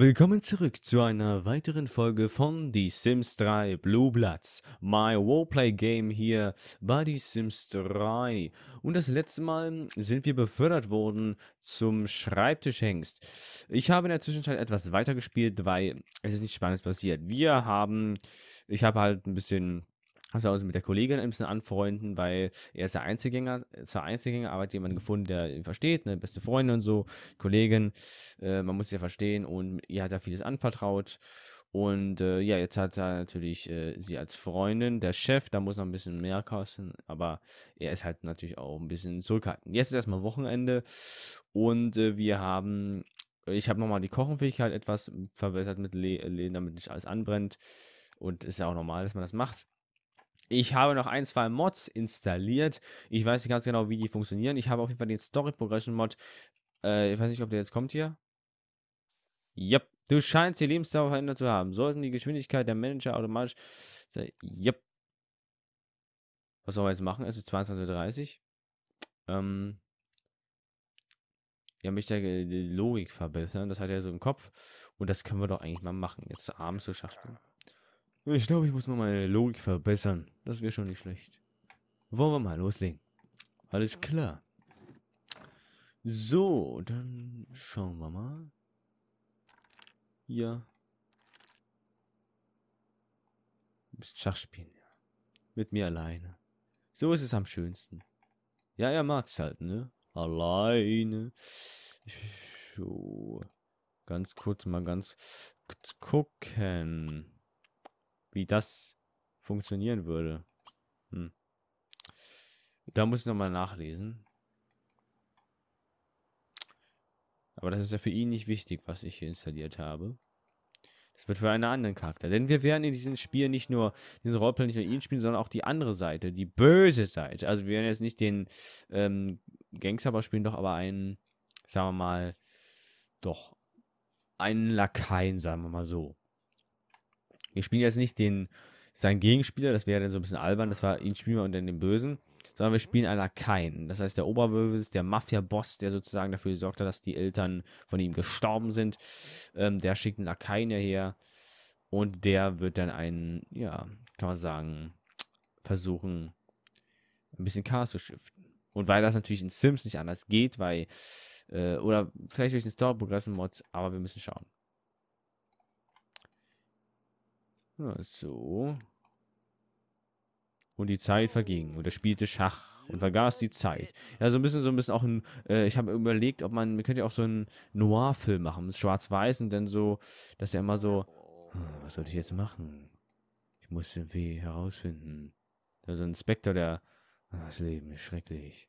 Willkommen zurück zu einer weiteren Folge von The Sims 3 Blue Bloods, my Warplay Game hier bei The Sims 3. Und das letzte Mal sind wir befördert worden zum Schreibtischhengst. Ich habe in der Zwischenzeit etwas weitergespielt, weil es ist nichts Spannendes passiert. Wir haben, ich habe halt ein bisschen also auch mit der Kollegin ein bisschen anfreunden, weil er ist der Einzelgänger, zwar Einzelgänger, aber hat jemanden mhm. gefunden, der ihn versteht, eine beste Freundin und so, Kollegin, äh, man muss sie ja verstehen und ihr hat da vieles anvertraut und äh, ja, jetzt hat er natürlich äh, sie als Freundin, der Chef, da muss noch ein bisschen mehr kosten, aber er ist halt natürlich auch ein bisschen zurückhaltend. Jetzt ist erstmal Wochenende und äh, wir haben, ich habe nochmal die Kochenfähigkeit etwas verbessert mit Lehnen, äh, damit nicht alles anbrennt und ist ja auch normal, dass man das macht. Ich habe noch ein, zwei Mods installiert. Ich weiß nicht ganz genau, wie die funktionieren. Ich habe auf jeden Fall den Story Progression Mod. Äh, ich weiß nicht, ob der jetzt kommt hier. Yep. Du scheinst die Lebensdauer verändert zu haben. Sollten die Geschwindigkeit der Manager automatisch. Yep. Was soll man jetzt machen? Es ist 22.30 Uhr. Ähm. Ja, möchte äh, die Logik verbessern. Das hat er so im Kopf. Und das können wir doch eigentlich mal machen. Jetzt abends zu Schach ich glaube, ich muss mal meine Logik verbessern. Das wäre schon nicht schlecht. Wollen wir mal loslegen. Alles klar. So, dann schauen wir mal. Ja. Du bist Schachspielen. Ja. Mit mir alleine. So ist es am schönsten. Ja, er mag's halt, ne? Alleine. So. Ganz kurz mal ganz gucken wie das funktionieren würde. Hm. Da muss ich nochmal nachlesen. Aber das ist ja für ihn nicht wichtig, was ich hier installiert habe. Das wird für einen anderen Charakter. Denn wir werden in diesem Spiel nicht nur, diesen Rollplay nicht nur ihn spielen, sondern auch die andere Seite, die böse Seite. Also wir werden jetzt nicht den ähm, Gangster aber spielen, doch aber einen, sagen wir mal, doch einen Lakaien, sagen wir mal so wir spielen jetzt nicht den, seinen Gegenspieler, das wäre dann so ein bisschen albern, das war ihn spielen wir und dann den Bösen, sondern wir spielen einen keinen. Das heißt, der Oberböse ist der Mafia-Boss, der sozusagen dafür gesorgt hat, dass die Eltern von ihm gestorben sind. Ähm, der schickt einen Lakaien her und der wird dann einen, ja, kann man sagen, versuchen, ein bisschen Chaos zu shiften. Und weil das natürlich in Sims nicht anders geht, weil, äh, oder vielleicht durch den Story-Progression-Mod, aber wir müssen schauen. Ja, so. Und die Zeit verging und er spielte Schach und vergaß die Zeit. Ja, so ein bisschen, so ein bisschen auch ein, äh, ich habe überlegt, ob man, man könnte ja auch so einen Noir-Film machen, schwarz-weiß und dann so, dass er immer so, hm, was sollte ich jetzt machen? Ich muss irgendwie herausfinden. Da so ein Inspektor, der, ah, das Leben ist schrecklich.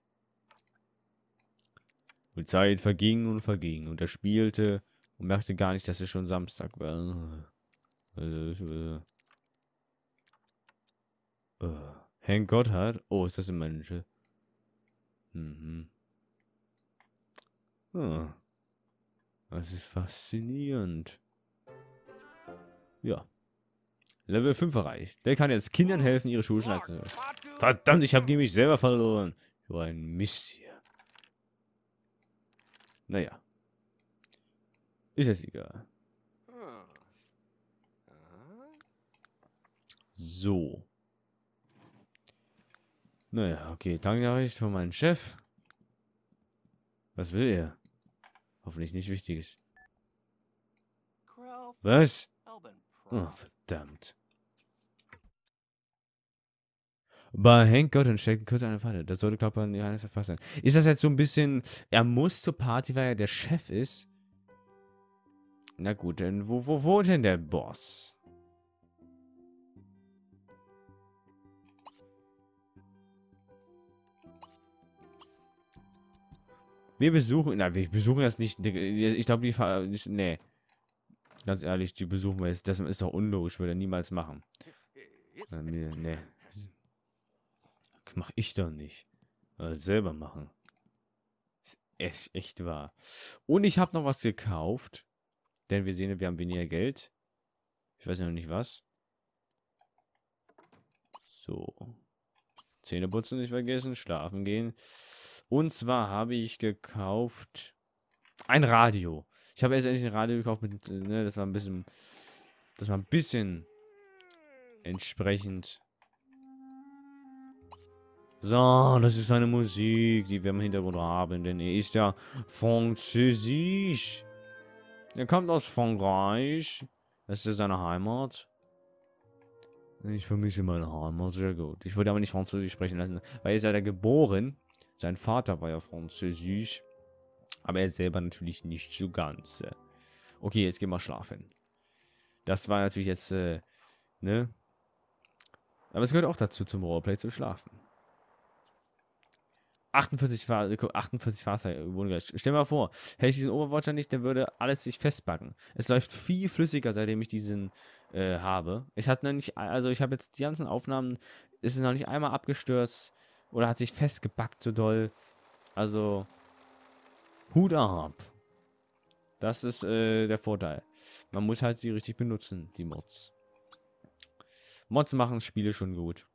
Und Die Zeit verging und verging und er spielte und merkte gar nicht, dass es schon Samstag war. Also, äh, äh, äh. Hank Gotthard? Oh, ist das ein Manager? Mhm. Ah. Das ist faszinierend. Ja. Level 5 erreicht. Der kann jetzt Kindern helfen, ihre Schulschleisten. Verdammt, ich habe mich selber verloren. So ein Mist hier. Naja. Ist jetzt egal. So. Naja, okay. Danknachricht von meinem Chef. Was will er? Hoffentlich nicht Wichtiges. Was? Oh, verdammt. Bei Hank Gordon steckt kurz eine Falle. Das sollte, glaube ich, an Johannes verfasst sein. Ist das jetzt so ein bisschen... Er muss zur Party, weil er der Chef ist? Na gut, denn wo, wo wohnt denn der Boss? Wir besuchen, na, wir besuchen das nicht. Ich glaube, die nicht, nee. Ganz ehrlich, die besuchen wir jetzt. Das ist doch unlogisch, würde niemals machen. Äh, nee. Mach ich doch nicht. Äh, selber machen. Ist echt wahr. Und ich habe noch was gekauft. Denn wir sehen, wir haben weniger Geld. Ich weiß noch nicht was. So. Zähne putzen nicht vergessen, schlafen gehen. Und zwar habe ich gekauft ein Radio. Ich habe erst endlich ein Radio gekauft, mit, äh, ne, das war ein bisschen, das war ein bisschen entsprechend. So, das ist seine Musik, die wir im Hintergrund haben, denn er ist ja französisch. Er kommt aus Frankreich. Das ist ja seine Heimat. Ich vermisse meine Heimat sehr gut. Ich würde aber nicht Französisch sprechen lassen, weil er ist ja da geboren. Sein Vater war ja französisch, aber er selber natürlich nicht so ganz. Äh. Okay, jetzt gehen wir schlafen. Das war natürlich jetzt, äh, ne? Aber es gehört auch dazu, zum Roleplay zu schlafen. 48 äh, Fahrzeuge wurden gelöscht. Stell mal vor, hätte ich diesen Overwatcher nicht, dann würde alles sich festbacken. Es läuft viel flüssiger, seitdem ich diesen äh, habe. Ich hatte noch nicht, also ich habe jetzt die ganzen Aufnahmen, ist es noch nicht einmal abgestürzt. Oder hat sich festgebackt so doll. Also, Hut ab. Das ist äh, der Vorteil. Man muss halt sie richtig benutzen, die Mods. Mods machen Spiele schon gut.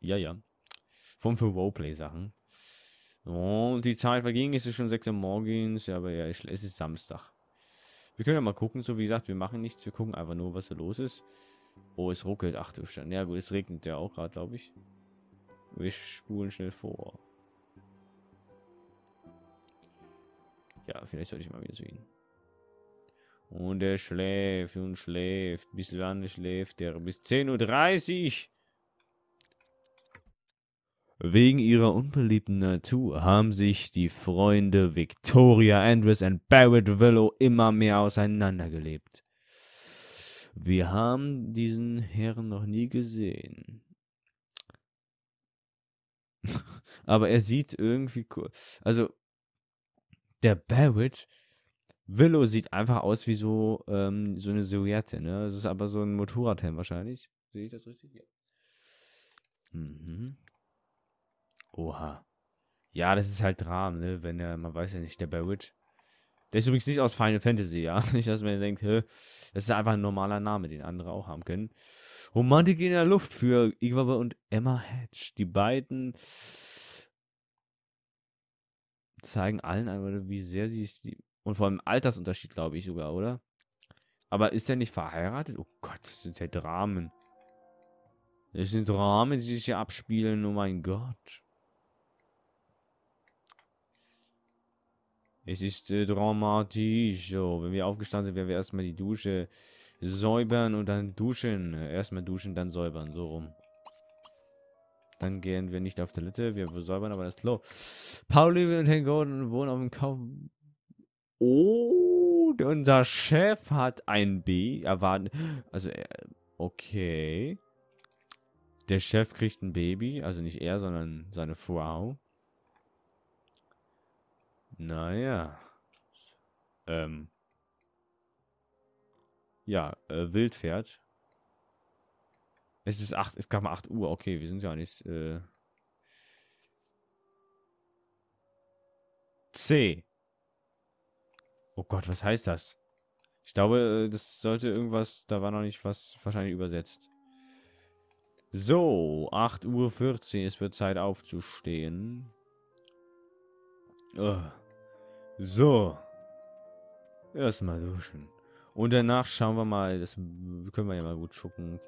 Ja, ja. Vom für Roleplay-Sachen. Oh, die Zeit verging, ist es schon 6 Uhr morgens, ja, aber ja, es ist Samstag. Wir können ja mal gucken, so wie gesagt, wir machen nichts, wir gucken einfach nur, was da los ist. Oh, es ruckelt, ach du Stein. Ja gut, es regnet ja auch gerade, glaube ich. Wir spulen schnell vor. Ja, vielleicht sollte ich mal wieder zu ihm. Und er schläft und schläft. Bis wann schläft er? Bis 10.30 Uhr. Wegen ihrer unbeliebten Natur haben sich die Freunde Victoria Andrews und Barrett Willow immer mehr auseinandergelebt. Wir haben diesen Herrn noch nie gesehen. Aber er sieht irgendwie cool. Also, der Barrett, Willow sieht einfach aus wie so, ähm, so eine Silhouette, ne? Es ist aber so ein Motorradhelm wahrscheinlich. Sehe ich das richtig? Ja. Mhm. Oha. Ja, das ist halt Dram, ne? Wenn er, man weiß ja nicht, der Barrett der ist übrigens nicht aus Final Fantasy, ja. Nicht, dass man denkt, hä, das ist einfach ein normaler Name, den andere auch haben können. Romantik in der Luft für Iwabe und Emma Hatch. Die beiden zeigen allen an, wie sehr sie es lieben. Und vor allem Altersunterschied, glaube ich sogar, oder? Aber ist er nicht verheiratet? Oh Gott, das sind ja Dramen. Das sind Dramen, die sich hier abspielen. Oh mein Gott. Es ist äh, dramatisch. So, wenn wir aufgestanden sind, werden wir erstmal die Dusche säubern und dann duschen. Erstmal duschen, dann säubern. So rum. Dann gehen wir nicht auf Toilette. Wir säubern aber das Klo. Pauli und Herr Gordon wohnen auf dem Kauf. Oh, unser Chef hat ein B erwartet. Also, äh, okay. Der Chef kriegt ein Baby. Also nicht er, sondern seine Frau. Naja. Ähm. Ja, äh, Wildpferd. Es ist 8, es kam 8 Uhr. Okay, wir sind ja nicht. Äh C. Oh Gott, was heißt das? Ich glaube, äh, das sollte irgendwas, da war noch nicht was wahrscheinlich übersetzt. So, 8.14 Uhr, es wird Zeit aufzustehen. Ugh. So. Erstmal duschen. Und danach schauen wir mal, das können wir ja mal gut schucken.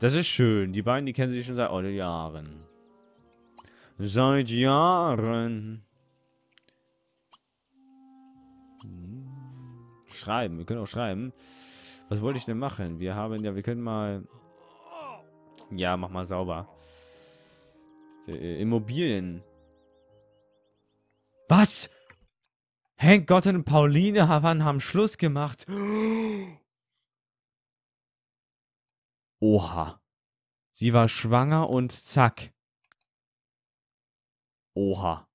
Das ist schön. Die beiden, die kennen sich schon seit oh, Jahren. Seit Jahren. Hm. Schreiben. Wir können auch schreiben. Was wollte ich denn machen? Wir haben ja, wir können mal ja, mach mal sauber. Äh, äh Immobilien. Was? Hank Gott und Pauline Havan haben Schluss gemacht. Oha. Sie war schwanger und zack. Oha.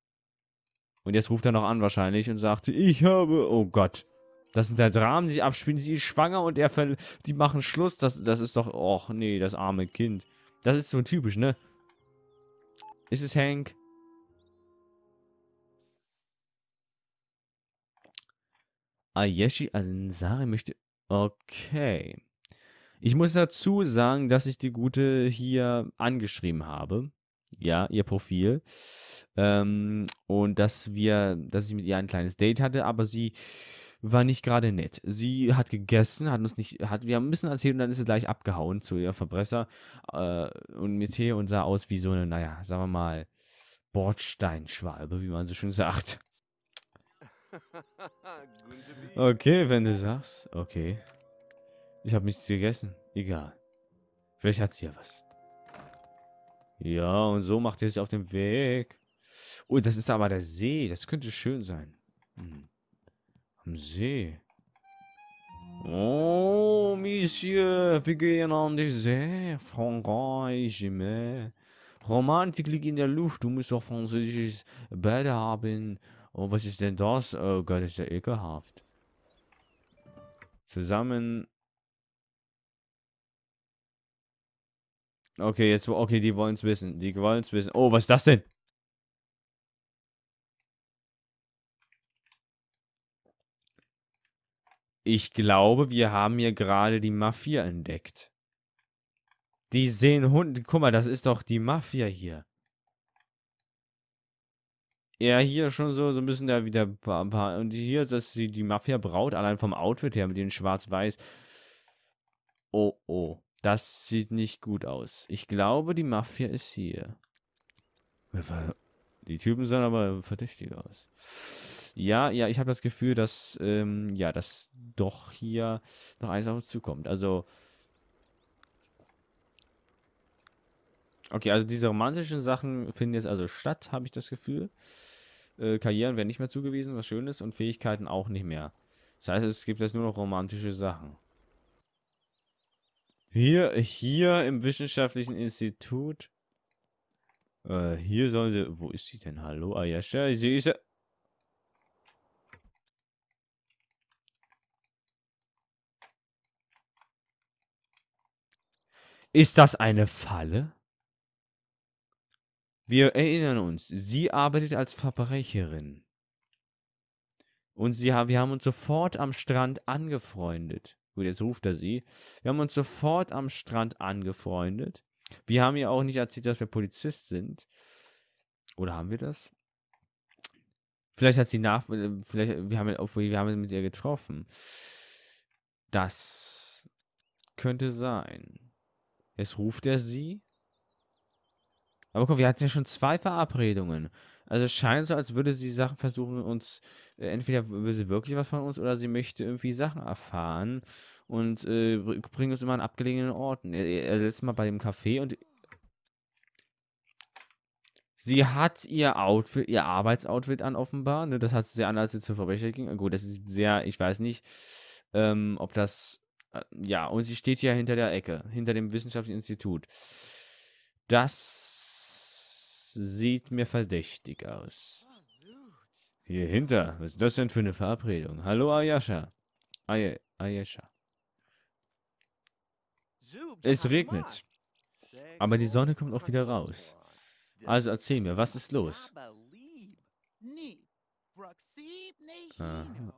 Und jetzt ruft er noch an wahrscheinlich und sagt, ich habe... Oh Gott. Das sind halt Dramen, die sich abspielen. Sie ist schwanger und er ver die machen Schluss. Das, das ist doch. Och, nee, das arme Kind. Das ist so typisch, ne? Ist es Hank? Ayeshi Ansari möchte. Okay. Ich muss dazu sagen, dass ich die gute hier angeschrieben habe. Ja, ihr Profil. Ähm, und dass wir, dass ich mit ihr ein kleines Date hatte, aber sie war nicht gerade nett. Sie hat gegessen, hat uns nicht, hat, wir haben ein bisschen erzählt und dann ist sie gleich abgehauen zu ihr Verbresser äh, und mit Tee und sah aus wie so eine, naja, sagen wir mal, Bordsteinschwalbe, wie man so schön sagt. Okay, wenn du sagst. Okay. Ich habe nichts gegessen. Egal. Vielleicht hat sie ja was. Ja, und so macht ihr sich auf den Weg. Oh, das ist aber der See. Das könnte schön sein. Hm. Am See. Oh, Monsieur, wir gehen an die See. Frankreich, mais. Romantik liegt in der Luft. Du musst doch französisches Bett haben. Oh, was ist denn das? Oh Gott, ist ja ekelhaft. Zusammen. Okay, jetzt, okay, die wollen es wissen. Die wollen es wissen. Oh, was ist das denn? ich glaube, wir haben hier gerade die Mafia entdeckt. Die sehen Hunde. Guck mal, das ist doch die Mafia hier. Ja, hier schon so, so ein bisschen da wieder ein paar. Und hier, dass sie die Mafia braut, allein vom Outfit her, mit den Schwarz-Weiß. Oh, oh. Das sieht nicht gut aus. Ich glaube, die Mafia ist hier. Die Typen sahen aber verdächtig aus. Ja, ja, ich habe das Gefühl, dass, ähm, ja, dass doch hier noch eins auf uns zukommt. Also. Okay, also diese romantischen Sachen finden jetzt also statt, habe ich das Gefühl. Äh, Karrieren werden nicht mehr zugewiesen, was schön ist, und Fähigkeiten auch nicht mehr. Das heißt, es gibt jetzt nur noch romantische Sachen. Hier, hier im Wissenschaftlichen Institut. Äh, hier sollen sie. Wo ist sie denn? Hallo, Ayasha? Sie ist Ist das eine Falle? Wir erinnern uns, sie arbeitet als Verbrecherin. Und sie, wir haben uns sofort am Strand angefreundet. Gut, jetzt ruft er sie. Wir haben uns sofort am Strand angefreundet. Wir haben ihr auch nicht erzählt, dass wir Polizist sind. Oder haben wir das? Vielleicht hat sie nach. Äh, vielleicht, wir haben, wir haben mit ihr getroffen. Das könnte sein. Jetzt ruft er sie. Aber guck, wir hatten ja schon zwei Verabredungen. Also es scheint so, als würde sie Sachen versuchen, uns. Äh, entweder will sie wirklich was von uns oder sie möchte irgendwie Sachen erfahren und äh, bringt uns immer an abgelegenen Orten. Er, letztes Mal bei dem Café und. Sie hat ihr Outfit, ihr Arbeitsoutfit an, offenbar. Ne? Das hat sie sehr an, als sie zur Verbrecher ging. Gut, das ist sehr, ich weiß nicht, ähm, ob das äh, ja, und sie steht ja hinter der Ecke, hinter dem Wissenschaftlichen Institut. Das sieht mir verdächtig aus. Hier hinter, was ist das denn für eine Verabredung? Hallo, Ayasha. Ay Ayasha. Es regnet. Aber die Sonne kommt auch wieder raus. Also erzähl mir, was ist los? Aha.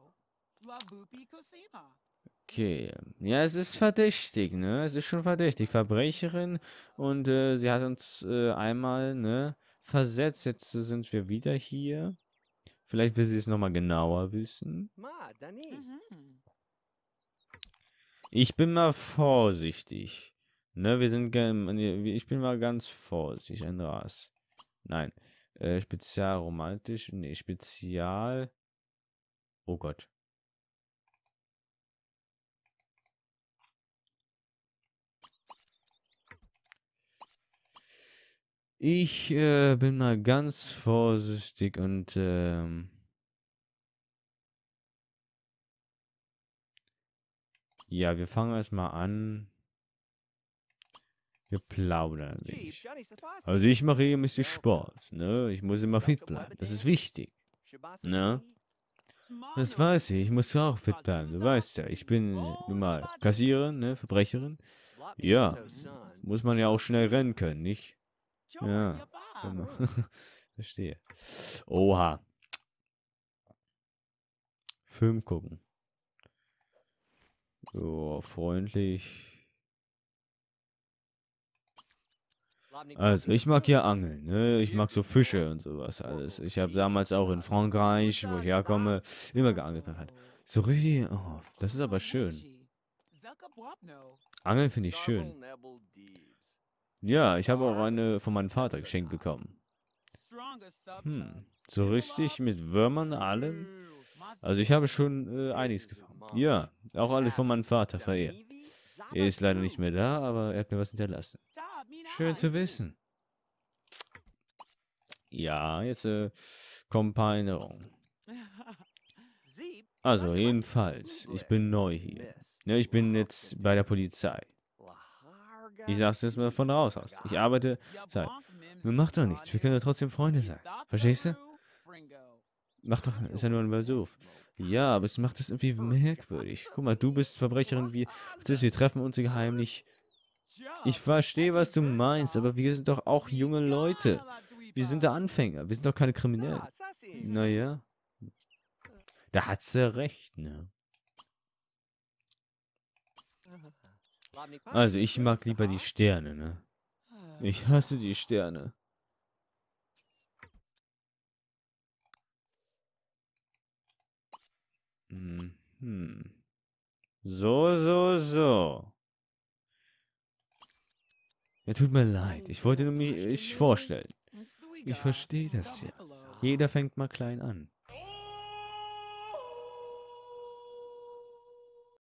Okay. Ja, es ist verdächtig, ne? Es ist schon verdächtig. Verbrecherin und äh, sie hat uns äh, einmal, ne, versetzt. Jetzt sind wir wieder hier. Vielleicht will sie es nochmal genauer wissen. Ma, mhm. Ich bin mal vorsichtig. Ne, wir sind, ich bin mal ganz vorsichtig. Ein Ras. Nein. Äh, spezial romantisch. Nee, spezial. Oh Gott. Ich äh, bin mal ganz vorsichtig und ähm, ja, wir fangen erstmal an. Wir plaudern nicht. Also ich mache regelmäßig Sport, ne? Ich muss immer fit bleiben. Das ist wichtig. Ne? Das weiß ich. Ich muss auch fit bleiben. Du weißt ja, ich bin nun mal Kassiererin, ne? Verbrecherin. Ja, muss man ja auch schnell rennen können, nicht? ja, genau. Hm. Verstehe. Oha. Film gucken. So, freundlich. Also, ich mag ja Angeln, ne? Ich mag so Fische und sowas oh, alles. Ich habe damals auch in Frankreich, wo ich herkomme, immer geangelt. Halt. So richtig, oh, das ist aber schön. Angeln finde ich schön. Ja, ich habe auch eine von meinem Vater geschenkt bekommen. Hm, so richtig mit Würmern allem? Also ich habe schon äh, einiges gefangen. Ja, auch alles von meinem Vater verehrt. Er ist leider nicht mehr da, aber er hat mir was hinterlassen. Schön zu wissen. Ja, jetzt äh, kommen ein paar Erinnerungen. Also, jedenfalls, ich bin neu hier. Ja, ne, ich bin jetzt bei der Polizei. Ich sag's jetzt mal von raus aus. Ich arbeite seit. Nun mach doch nichts. Wir können ja trotzdem Freunde sein. Verstehst du? Mach doch, ist ja nur ein Versuch. Ja, aber es macht es irgendwie merkwürdig. Guck mal, du bist Verbrecherin, wir, wir treffen uns geheimlich. Ich verstehe, was du meinst, aber wir sind doch auch junge Leute. Wir sind da Anfänger, wir sind doch keine Kriminellen. Naja. Da hat sie recht, ne? Also ich mag lieber die Sterne, ne? Ah. Ich hasse die Sterne. Mhm. So, so, so. Ja, tut mir leid. Ich wollte hm, mich ich vorstellen. Ich verstehe das ja. Jeder fängt mal klein an.